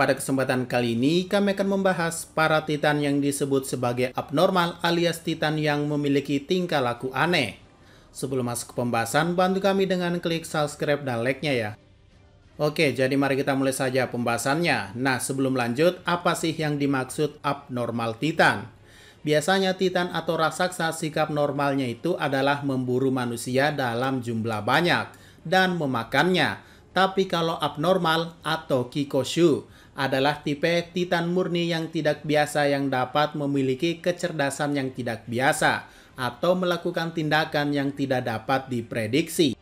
Pada kesempatan kali ini, kami akan membahas para titan yang disebut sebagai abnormal alias titan yang memiliki tingkah laku aneh. Sebelum masuk ke pembahasan, bantu kami dengan klik subscribe dan like-nya ya. Oke, jadi mari kita mulai saja pembahasannya. Nah, sebelum lanjut, apa sih yang dimaksud abnormal titan? Biasanya titan atau raksasa sikap normalnya itu adalah memburu manusia dalam jumlah banyak dan memakannya. Tapi kalau abnormal atau kikoshu, adalah tipe titan murni yang tidak biasa yang dapat memiliki kecerdasan yang tidak biasa atau melakukan tindakan yang tidak dapat diprediksi.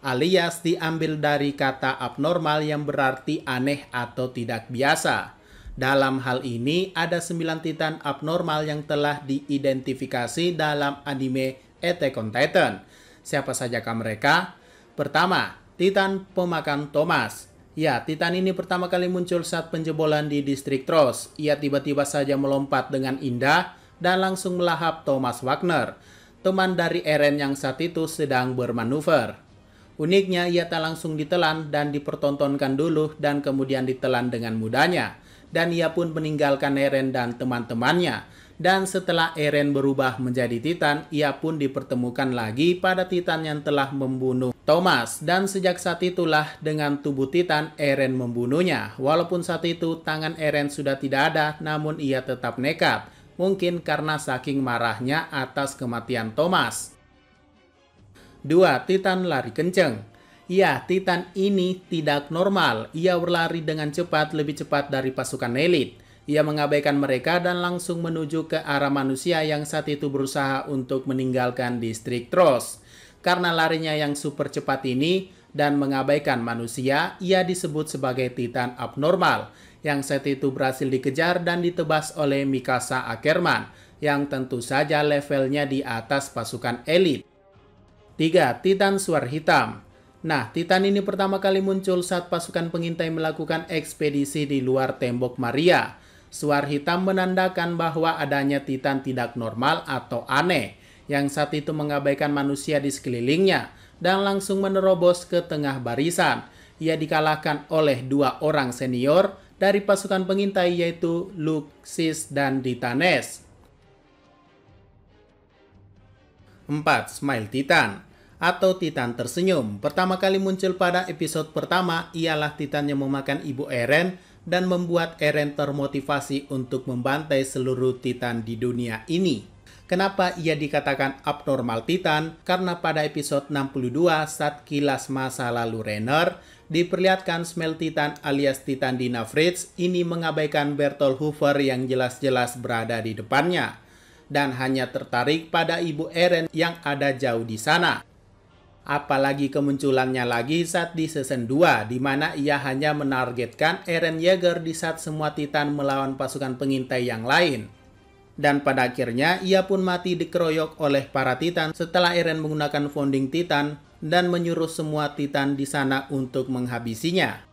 Alias diambil dari kata abnormal yang berarti aneh atau tidak biasa. Dalam hal ini, ada 9 titan abnormal yang telah diidentifikasi dalam anime Attack on Titan. Siapa sajakah mereka? Pertama, Titan Pemakan Thomas. Ya, Titan ini pertama kali muncul saat penjebolan di distrik Tros. Ia tiba-tiba saja melompat dengan indah dan langsung melahap Thomas Wagner, teman dari Eren yang saat itu sedang bermanuver. Uniknya, ia tak langsung ditelan dan dipertontonkan dulu dan kemudian ditelan dengan mudahnya. Dan ia pun meninggalkan Eren dan teman-temannya dan setelah Eren berubah menjadi Titan, ia pun dipertemukan lagi pada Titan yang telah membunuh Thomas. Dan sejak saat itulah dengan tubuh Titan, Eren membunuhnya. Walaupun saat itu tangan Eren sudah tidak ada, namun ia tetap nekat. Mungkin karena saking marahnya atas kematian Thomas. 2. Titan lari kenceng Ya, Titan ini tidak normal. Ia berlari dengan cepat, lebih cepat dari pasukan elit. Ia mengabaikan mereka dan langsung menuju ke arah manusia yang saat itu berusaha untuk meninggalkan distrik Tros. Karena larinya yang super cepat ini dan mengabaikan manusia, ia disebut sebagai Titan Abnormal, yang saat itu berhasil dikejar dan ditebas oleh Mikasa Ackerman, yang tentu saja levelnya di atas pasukan elit. 3. Titan Suar Hitam Nah, Titan ini pertama kali muncul saat pasukan pengintai melakukan ekspedisi di luar tembok Maria. Suar hitam menandakan bahwa adanya Titan tidak normal atau aneh, yang saat itu mengabaikan manusia di sekelilingnya dan langsung menerobos ke tengah barisan. Ia dikalahkan oleh dua orang senior dari pasukan pengintai yaitu Luxis dan Ditanes. 4. Smile Titan atau Titan tersenyum. Pertama kali muncul pada episode pertama ialah Titan yang memakan Ibu Eren dan membuat Eren termotivasi untuk membantai seluruh Titan di dunia ini. Kenapa ia dikatakan abnormal Titan? Karena pada episode 62 saat kilas masa lalu Renner, diperlihatkan Smell Titan alias Titan Dina Fritz ini mengabaikan Bertolt Hoover yang jelas-jelas berada di depannya dan hanya tertarik pada ibu Eren yang ada jauh di sana apalagi kemunculannya lagi saat di season 2 di mana ia hanya menargetkan Eren Yeager di saat semua Titan melawan pasukan pengintai yang lain. Dan pada akhirnya ia pun mati dikeroyok oleh para Titan setelah Eren menggunakan founding Titan dan menyuruh semua Titan di sana untuk menghabisinya.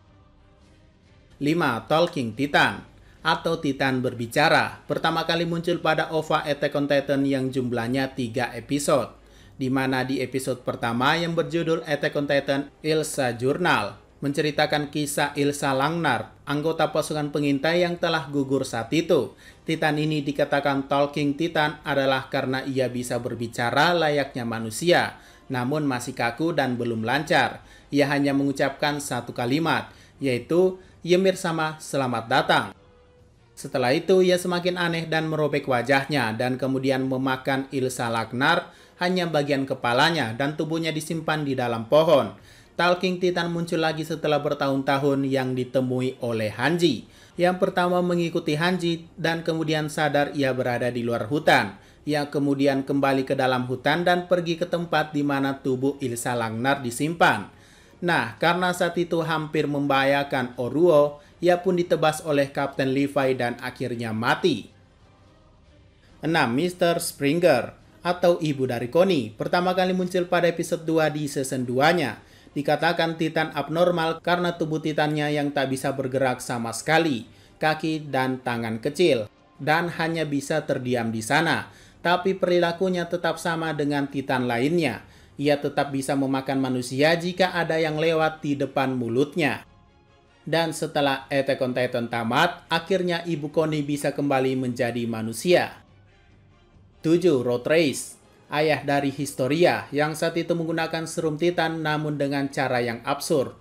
5. Talking Titan atau Titan berbicara pertama kali muncul pada OVA Attack on Titan yang jumlahnya 3 episode di mana di episode pertama yang berjudul Attack on Titan Ilsa Journal menceritakan kisah Ilsa Langnar, anggota pasukan pengintai yang telah gugur saat itu. Titan ini dikatakan Talking Titan adalah karena ia bisa berbicara layaknya manusia, namun masih kaku dan belum lancar. Ia hanya mengucapkan satu kalimat, yaitu Ymir ya sama selamat datang. Setelah itu, ia semakin aneh dan merobek wajahnya dan kemudian memakan Ilsa Lagnar hanya bagian kepalanya dan tubuhnya disimpan di dalam pohon. Talking Titan muncul lagi setelah bertahun-tahun yang ditemui oleh Hanji. Yang pertama mengikuti Hanji dan kemudian sadar ia berada di luar hutan. yang kemudian kembali ke dalam hutan dan pergi ke tempat di mana tubuh Ilsa Langnar disimpan. Nah, karena saat itu hampir membahayakan Oruo, ia pun ditebas oleh Kapten Levi dan akhirnya mati. 6. Mr. Springer atau ibu dari Koni pertama kali muncul pada episode 2 di season 2-nya. Dikatakan Titan abnormal karena tubuh Titannya yang tak bisa bergerak sama sekali, kaki dan tangan kecil, dan hanya bisa terdiam di sana. Tapi perilakunya tetap sama dengan Titan lainnya. Ia tetap bisa memakan manusia jika ada yang lewat di depan mulutnya. Dan setelah Attack on Titan tamat, akhirnya Ibu Koni bisa kembali menjadi manusia. 7. Road Race Ayah dari Historia yang saat itu menggunakan serum titan namun dengan cara yang absurd.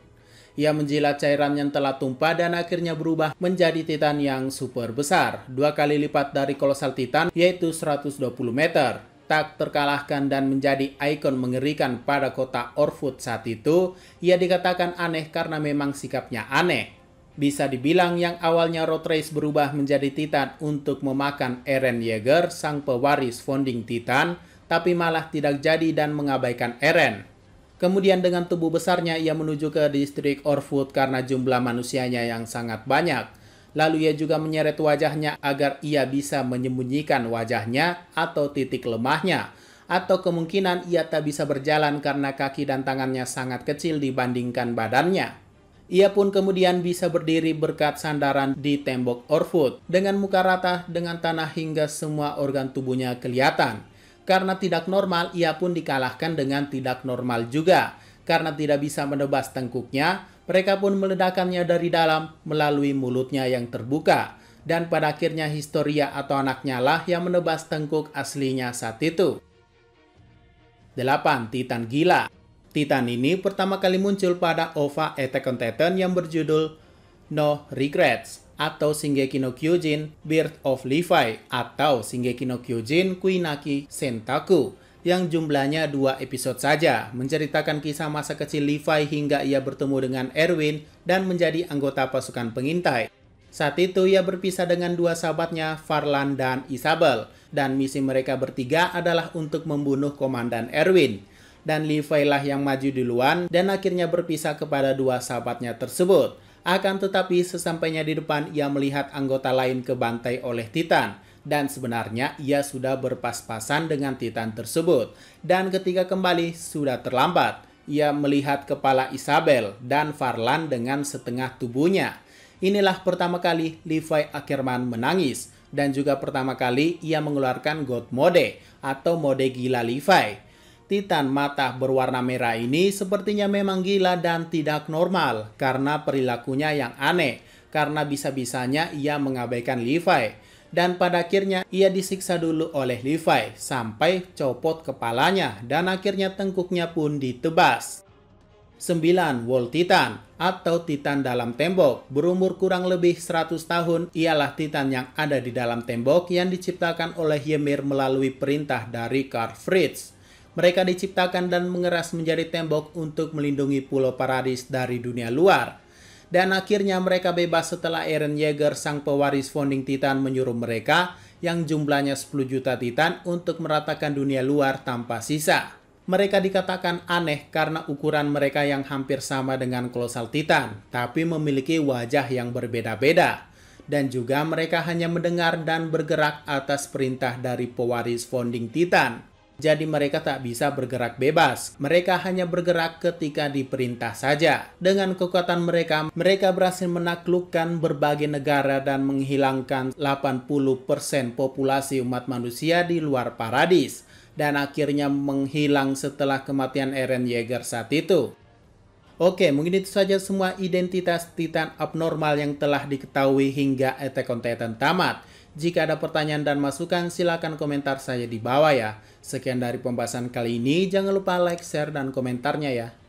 Ia menjilat cairan yang telah tumpah dan akhirnya berubah menjadi titan yang super besar, dua kali lipat dari kolosal titan yaitu 120 meter. Tak terkalahkan dan menjadi ikon mengerikan pada kota Orfut saat itu, ia dikatakan aneh karena memang sikapnya aneh. Bisa dibilang yang awalnya road race berubah menjadi Titan untuk memakan Eren Yeager, sang pewaris founding Titan, tapi malah tidak jadi dan mengabaikan Eren. Kemudian dengan tubuh besarnya ia menuju ke distrik Orfud karena jumlah manusianya yang sangat banyak. Lalu ia juga menyeret wajahnya agar ia bisa menyembunyikan wajahnya atau titik lemahnya. Atau kemungkinan ia tak bisa berjalan karena kaki dan tangannya sangat kecil dibandingkan badannya. Ia pun kemudian bisa berdiri berkat sandaran di tembok Orfut dengan muka rata dengan tanah hingga semua organ tubuhnya kelihatan. Karena tidak normal, ia pun dikalahkan dengan tidak normal juga. Karena tidak bisa menebas tengkuknya, mereka pun meledakannya dari dalam melalui mulutnya yang terbuka. Dan pada akhirnya Historia atau anaknya lah yang menebas tengkuk aslinya saat itu. 8. Titan Gila Titan ini pertama kali muncul pada OVA Attack on Titan yang berjudul No Regrets atau Shingeki no Kyojin Birth of Levi atau Shingeki no Kyojin Kuinaki Sentaku yang jumlahnya dua episode saja, menceritakan kisah masa kecil Levi hingga ia bertemu dengan Erwin dan menjadi anggota pasukan pengintai. Saat itu ia berpisah dengan dua sahabatnya, Farlan dan Isabel, dan misi mereka bertiga adalah untuk membunuh Komandan Erwin dan Levi lah yang maju duluan dan akhirnya berpisah kepada dua sahabatnya tersebut. Akan tetapi sesampainya di depan ia melihat anggota lain kebantai oleh Titan dan sebenarnya ia sudah berpas-pasan dengan Titan tersebut. Dan ketika kembali sudah terlambat, ia melihat kepala Isabel dan Farlan dengan setengah tubuhnya. Inilah pertama kali Levi Ackerman menangis dan juga pertama kali ia mengeluarkan God Mode atau mode gila Levi. Titan mata berwarna merah ini sepertinya memang gila dan tidak normal karena perilakunya yang aneh, karena bisa-bisanya ia mengabaikan Levi. Dan pada akhirnya ia disiksa dulu oleh Levi sampai copot kepalanya dan akhirnya tengkuknya pun ditebas. 9. Wall Titan atau Titan dalam tembok berumur kurang lebih 100 tahun ialah Titan yang ada di dalam tembok yang diciptakan oleh Ymir melalui perintah dari Karl Fritz. Mereka diciptakan dan mengeras menjadi tembok untuk melindungi Pulau Paradis dari dunia luar. Dan akhirnya mereka bebas setelah Eren Yeager, sang pewaris founding Titan, menyuruh mereka yang jumlahnya 10 juta Titan untuk meratakan dunia luar tanpa sisa. Mereka dikatakan aneh karena ukuran mereka yang hampir sama dengan kolosal Titan, tapi memiliki wajah yang berbeda-beda. Dan juga mereka hanya mendengar dan bergerak atas perintah dari pewaris founding Titan. Jadi mereka tak bisa bergerak bebas. Mereka hanya bergerak ketika diperintah saja. Dengan kekuatan mereka, mereka berhasil menaklukkan berbagai negara dan menghilangkan 80% populasi umat manusia di luar paradis dan akhirnya menghilang setelah kematian Eren Yeager saat itu. Oke, mungkin itu saja semua identitas Titan abnormal yang telah diketahui hingga Attack on Titan tamat. Jika ada pertanyaan dan masukan, silakan komentar saya di bawah ya. Sekian dari pembahasan kali ini, jangan lupa like, share, dan komentarnya ya.